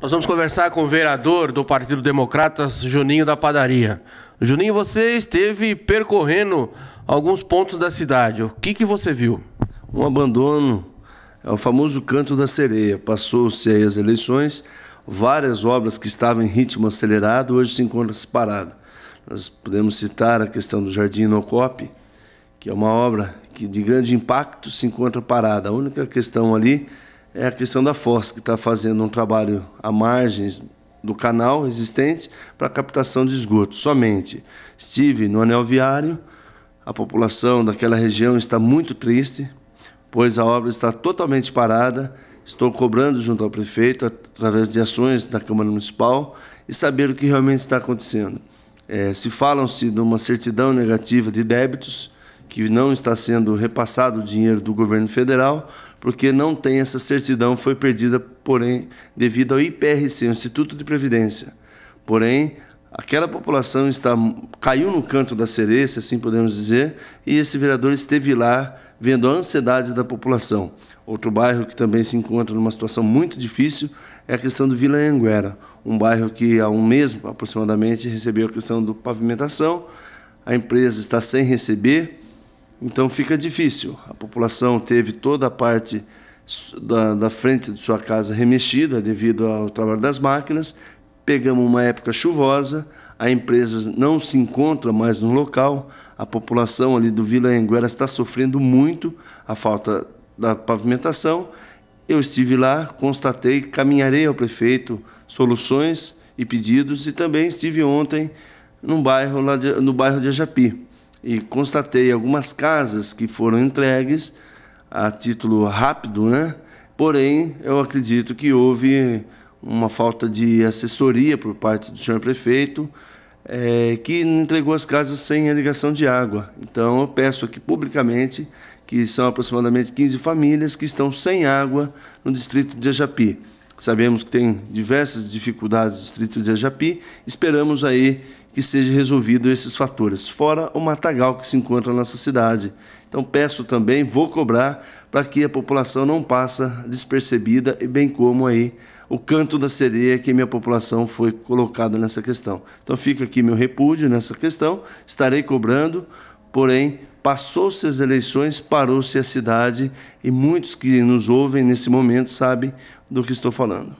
Nós vamos conversar com o vereador do Partido Democratas, Juninho da Padaria. Juninho, você esteve percorrendo alguns pontos da cidade. O que, que você viu? Um abandono, é o famoso canto da sereia. Passou-se aí as eleições, várias obras que estavam em ritmo acelerado hoje se encontram separadas. Nós podemos citar a questão do Jardim Nocop, que é uma obra que de grande impacto se encontra parada. A única questão ali é a questão da FOS, que está fazendo um trabalho à margem do canal existente para captação de esgoto somente. Estive no anel viário, a população daquela região está muito triste, pois a obra está totalmente parada. Estou cobrando junto ao prefeito, através de ações da Câmara Municipal, e saber o que realmente está acontecendo. É, se falam-se de uma certidão negativa de débitos, que não está sendo repassado o dinheiro do governo federal, porque não tem essa certidão, foi perdida, porém, devido ao IPRC, Instituto de Previdência. Porém, aquela população está caiu no canto da sereia, assim podemos dizer, e esse vereador esteve lá vendo a ansiedade da população. Outro bairro que também se encontra numa situação muito difícil é a questão do Vila Anguera, um bairro que há um mês aproximadamente recebeu a questão do pavimentação, a empresa está sem receber, então fica difícil. A população teve toda a parte da, da frente de sua casa remexida devido ao trabalho das máquinas. Pegamos uma época chuvosa, a empresa não se encontra mais no local, a população ali do Vila Anguera está sofrendo muito a falta da pavimentação. Eu estive lá, constatei, caminharei ao prefeito soluções e pedidos e também estive ontem num bairro lá de, no bairro de Ajapi e constatei algumas casas que foram entregues a título rápido, né? Porém, eu acredito que houve uma falta de assessoria por parte do senhor prefeito, é, que entregou as casas sem ligação de água. Então, eu peço aqui publicamente que são aproximadamente 15 famílias que estão sem água no distrito de Ajapi sabemos que tem diversas dificuldades no distrito de Ajapi, esperamos aí que seja resolvido esses fatores, fora o matagal que se encontra na nossa cidade. Então peço também, vou cobrar para que a população não passe despercebida e bem como aí o canto da sereia que minha população foi colocada nessa questão. Então fica aqui meu repúdio nessa questão, estarei cobrando Porém, passou-se as eleições, parou-se a cidade e muitos que nos ouvem nesse momento sabem do que estou falando.